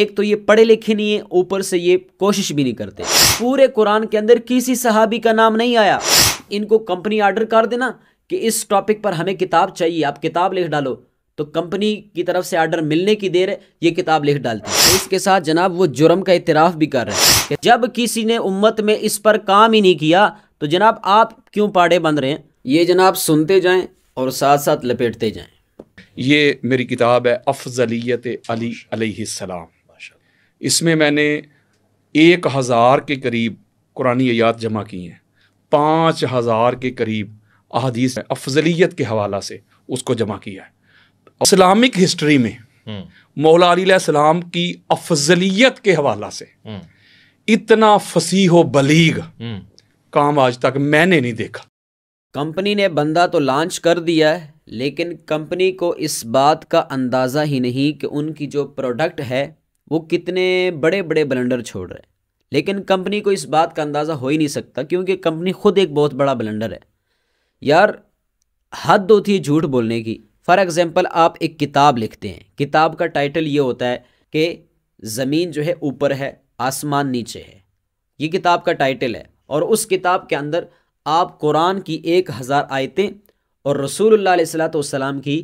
एक तो ये पढ़े लिखे नहीं है ऊपर से ये कोशिश भी नहीं करते पूरे कुरान के अंदर किसी सहाबी का नाम नहीं आया इनको कंपनी ऑर्डर कर देना कि इस टॉपिक पर हमें किताब चाहिए आप किताब लिख डालो तो कंपनी की तरफ से आर्डर मिलने की देर ये किताब लिख डालती है तो इसके साथ जनाब वो जुर्म का इतराफ़ भी कर रहे हैं जब किसी ने उम्मत में इस पर काम ही नहीं किया तो जनाब आप क्यों पाड़े बंद रहे हैं ये जनाब सुनते जाएं और साथ साथ लपेटते जाएं ये मेरी किताब है अफजलियत अली अलैहिस्सलाम इसमें मैंने एक हज़ार के करीब कुरानी आयात जमा की हैं पाँच हज़ार के करीब अहदीस अफजलियत के हवाला से उसको जमा किया है इस्लामिक हिस्ट्री में हम्म। मौलाम की अफजलियत के हवाला से हम्म। इतना हो बलीग हम्म। काम आज तक मैंने नहीं देखा कंपनी ने बंदा तो लॉन्च कर दिया है लेकिन कंपनी को इस बात का अंदाज़ा ही नहीं कि उनकी जो प्रोडक्ट है वो कितने बड़े बड़े बलंडर छोड़ रहे हैं लेकिन कंपनी को इस बात का अंदाज़ा हो ही नहीं सकता क्योंकि कंपनी खुद एक बहुत बड़ा ब्लेंडर है यार हद होती है झूठ बोलने की फ़ॉर एग्ज़ाम्पल आप एक किताब लिखते हैं किताब का टाइटल ये होता है कि ज़मीन जो है ऊपर है आसमान नीचे है ये किताब का टाइटल है और उस किताब के अंदर आप कुरान की एक हज़ार आयतें और रसूल सलाम की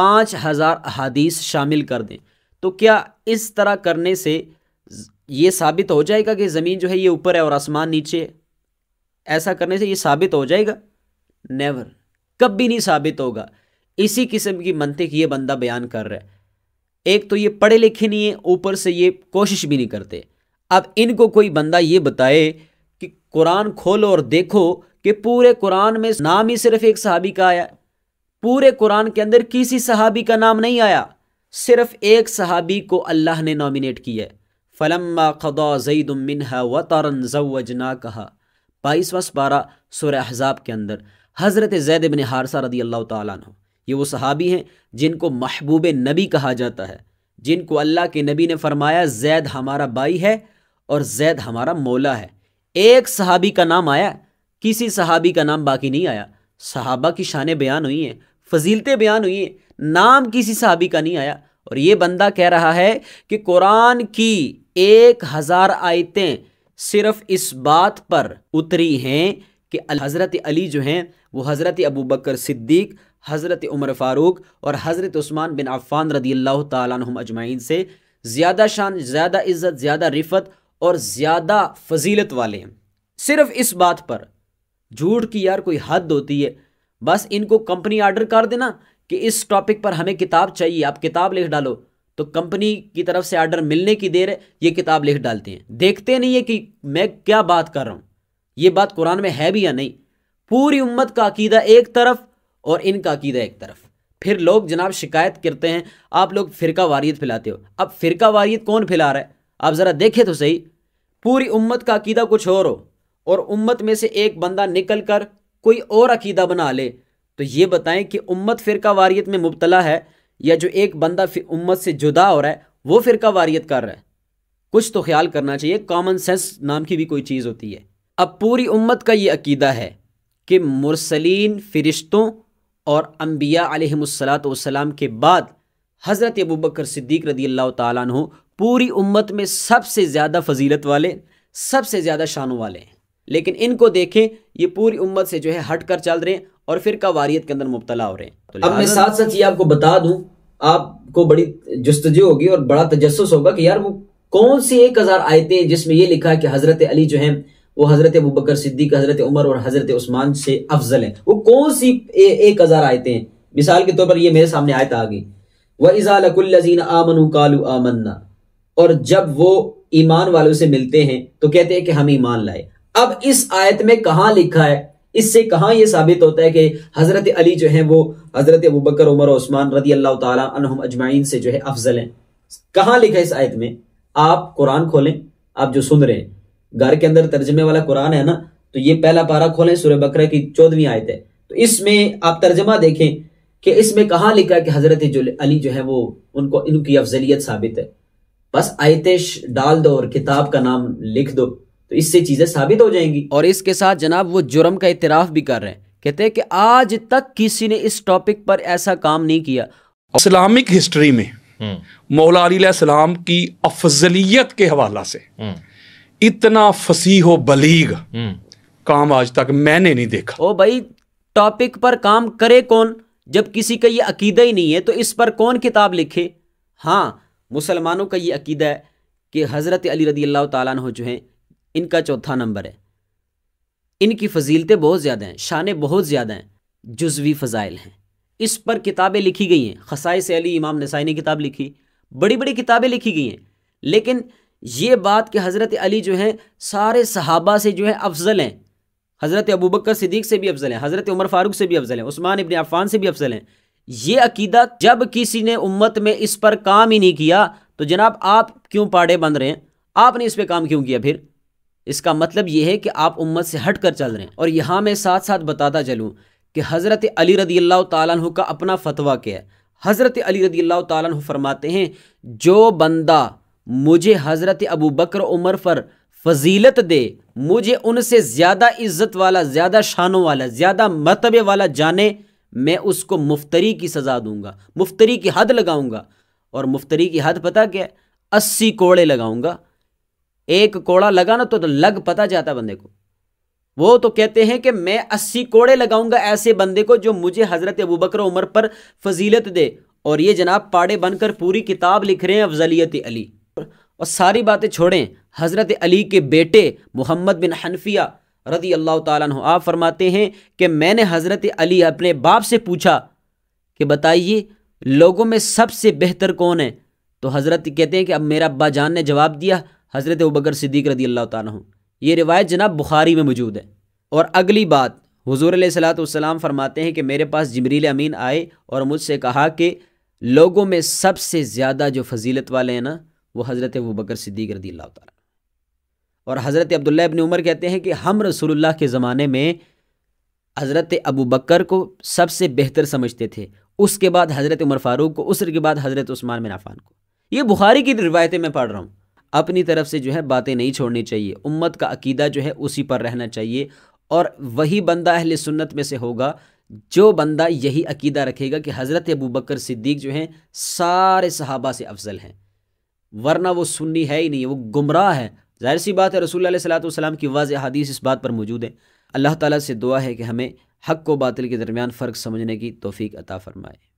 पाँच हज़ार अहादीस शामिल कर दें तो क्या इस तरह करने से ये साबित हो जाएगा कि ज़मीन जो है ये ऊपर है और आसमान नीचे है ऐसा करने से ये साबित हो जाएगा नेवर कभी नहीं साबित होगा इसी किस्म की मंतिक ये बंदा बयान कर रहा है एक तो ये पढ़े लिखे नहीं है ऊपर से ये कोशिश भी नहीं करते अब इनको कोई बंदा ये बताए कि कुरान खोलो और देखो कि पूरे कुरान में नाम ही सिर्फ एक सहाबी का आया पूरे कुरान के अंदर किसी सहाबी का नाम नहीं आया सिर्फ एक सहाबी को अल्लाह ने नॉमिनेट किया है फ़लम्मा ख़दा जईद मिनहा व तारन जवजना कहा बाईसवा पारा सुर अहजाब के अंदर हज़रत जैद बिन हारसा रदी अल्लाह तु ये वो सहाबी हैं जिनको महबूब नबी कहा जाता है जिनको अल्लाह के नबी ने फरमाया जैद हमारा बाई है और जैद हमारा मौला है एक सहाबी का नाम आया किसी सहाबी का नाम बाकी नहीं आया सहाबा की शान बयान हुई हैं फजीलते बयान हुई हैं नाम किसी सहाबी का नहीं आया और ये बंदा कह रहा है कि कुरान की एक हज़ार आयतें सिर्फ इस बात पर उतरी हैं कि हज़रत अली जो हैं वो हज़रत अबू बकर सिद्दीक हज़रत उमर फ़ारूक और हज़रत उस्मान बिन अफ़ान रदी अल्लाह तुम अजमाइन से ज़्यादा शान ज़्यादा इज़्ज़त ज़्यादा रिफत और ज़्यादा फजीलत वाले हैं सिर्फ इस बात पर झूठ की यार कोई हद होती है बस इनको कंपनी आर्डर कर देना कि इस टॉपिक पर हमें किताब चाहिए आप किताब लिख डालो तो कंपनी की तरफ से आर्डर मिलने की देर है ये किताब लिख डालती हैं देखते नहीं है कि मैं क्या बात कर रहा हूँ ये बात कुरान में है भी या नहीं पूरी उम्मत का अकीदा एक तरफ और इनका अकीदा एक तरफ फिर लोग जनाब शिकायत करते हैं आप लोग फ़िरका वारियत फैलाते हो अब फ़िरका वारियत कौन फैला रहा है आप ज़रा देखें तो सही पूरी उम्मत का अकीदा कुछ और हो और उम्मत में से एक बंदा निकल कर कोई और अकीदा बना ले तो ये बताएं कि उम्मत फ़िरका वारियत में मुबतला है या जो एक बंदा उम्मत से जुदा हो रहा है वो फ़िरका वारियत कर रहा है कुछ तो ख्याल करना चाहिए कॉमन सेंस नाम की भी कोई चीज़ होती है अब पूरी उम्मत का ये अकीदा है कि मुरसलीन फ़रिश्तों और अम्बिया अलहमसलाम के बाद हज़रत अबूबकर सिद्दीक रदी अल्लाह तु पूरी उम्मत में सबसे ज़्यादा फजीलत वाले सबसे ज़्यादा शानों वाले हैं लेकिन इनको देखें ये पूरी उम्मत से जो है हट कर चल रहे हैं और फिर वारियत के अंदर मुबतला हो रहे हैं तो अब मैं साथ साथ ये आपको बता दूं आपको बड़ी जस्तजी होगी और बड़ा तजस्स होगा कि यार वो कौन सी एक हज़ार आयतें जिसमें ये लिखा है कि हज़रत अली जो है वो हज़रत मुबकर सिद्दीक हज़रत उमर और हज़रत उस्मान से अफजल है वो कौन सी ए, एक हज़ार आयते हैं मिसाल के तौर पर ये मेरे सामने आयत आ गई वह इज़ालकुल्लजीन आमन कालू आमन्ना और जब वो ईमान वालों से मिलते हैं तो कहते हैं कि हम ईमान लाए अब इस आयत में कहा लिखा है इससे कहा यह साबित होता है कि हज़रत अली जो है वो हज़रत अबू बकर उमर उस्मान रदी अल्लाह तहम अजमाइन से जो है अफजल है कहाँ लिखा है इस आयत में आप कुरान खोलें आप जो सुन रहे हैं घर के अंदर तर्जमे वाला कुरान है ना तो ये पहला पारा खोलें सूर्य बकर की चौदहवीं आयत है तो इसमें आप तर्जमा देखें कि इसमें कहा लिखा कि हज़रत अली जो है वो उनको इनकी अफजलियत साबित है बस आयतें डाल दो और किताब का नाम लिख दो तो इससे चीज़ें साबित हो जाएंगी और इसके साथ जनाब वो जुर्म का इतराफ़ भी कर रहे हैं कहते हैं कि आज तक किसी ने इस टॉपिक पर ऐसा काम नहीं किया इस्लामिक हिस्ट्री में हम्म। मौला की अफजलियत के हवाला से हम्म। इतना हो बलीग हम्म। काम आज तक मैंने नहीं देखा ओ भाई टॉपिक पर काम करे कौन जब किसी का ये अकीदा ही नहीं है तो इस पर कौन किताब लिखे हाँ मुसलमानों का ये अकीदा है कि हज़रत अली रदी अल्लाह तु जो हैं इनका चौथा नंबर है इनकी फजीलतें बहुत ज़्यादा हैं शान बहुत ज़्यादा हैं जुजवी फ़ज़ाइल हैं इस पर किताबें लिखी गई हैं खसाई से अली इमाम नसाई ने किताब लिखी बड़ी बड़ी किताबें लिखी गई हैं लेकिन ये बात कि हज़रत अली जो हैं सारे सहाबा से जो है अफजल हैं हज़रत अबूबकर सिद्दीक से भी अफजल हैं हज़रत उमर फ़ारूक से भी अफजल हैं उस्मान इबन अफ़ान से भी अफजल हैं ये अकीदा जब किसी ने उम्मत में इस पर काम ही नहीं किया तो जनाब आप क्यों पाड़े बंद रहे हैं आपने इस पर काम क्यों किया फिर इसका मतलब ये है कि आप उम्मत से हट कर चल रहे हैं और यहाँ मैं साथ साथ बताता चलूँ कि हज़रत अली रदी अल्लाह तु का अपना फतवा क्या है हज़रत अली रदी अल्लाह तु फरमाते हैं जो बंदा मुझे हज़रत अबू बकर उमर पर फजीलत दे मुझे उनसे ज़्यादा इज़्ज़त वाला ज़्यादा शानों वाला ज़्यादा मतबे वाला जाने मैं उसको मुफ्तरी की सज़ा दूंगा मुफ्तरी की हद लगाऊंगा और मुफ्तरी की हद पता क्या है अस्सी कोड़े लगाऊंगा एक कोड़ा लगा ना तो, तो लग पता जाता बंदे को वो तो कहते हैं कि मैं अस्सी कोड़े लगाऊंगा ऐसे बंदे को जो मुझे हज़रत अबू बकर उमर पर फजीलत दे और ये जनाब पाड़े बनकर पूरी किताब लिख रहे हैं अफजलियत अली और सारी बातें छोड़ें हज़रत अली के बेटे मोहम्मद बिन हनफिया रदी अल्लाह तु आप फरमाते हैं कि मैंने हज़रत अली अपने बाप से पूछा कि बताइए लोगों में सबसे बेहतर कौन है तो हज़रत कहते हैं कि अब मेरा अब्बा जान ने जवाब दिया हज़रत बकर सिद्दीक रदी अल्लाह तु ये रिवायत जनाब बुखारी में मौजूद है और अगली बात हजूर सलाम फरमाते हैं कि मेरे पास जबरील अमीन आए और मुझसे कहा कि लोगों में सबसे ज़्यादा जो फजीलत वाले हैं ना वो हज़रत वो बकर सिद्दीक रदी अल्लाह तु और हज़रत अब्दुल्ला इबन उमर कहते हैं कि हम रसूलुल्लाह के ज़माने में हज़रत अबू बकर को सबसे बेहतर समझते थे उसके बाद हज़रत उमर फ़ारूक को उसके बाद हज़रत उस्मान मिन अफ़ान को ये बुखारी की रिवायतें मैं पढ़ रहा हूँ अपनी तरफ से जो है बातें नहीं छोड़नी चाहिए उम्मत का अकीदा जो है उसी पर रहना चाहिए और वही बंदा अहल सुन्नत में से होगा जो बंदा यही अकीदा रखेगा कि हज़रत अबू बकर सिद्दीक जो हैं सारे सहाबा से अफजल हैं वरना वो सुन्नी है ही नहीं वो गुमराह है जाहिर सी बात है रसूल सलाम की वाज हदीस इस बात पर मौजूद है अल्लाह ताला से दुआ है कि हमें हक को बातिल के दरमियान फ़र्क समझने की तोफ़ी अता फ़रमाए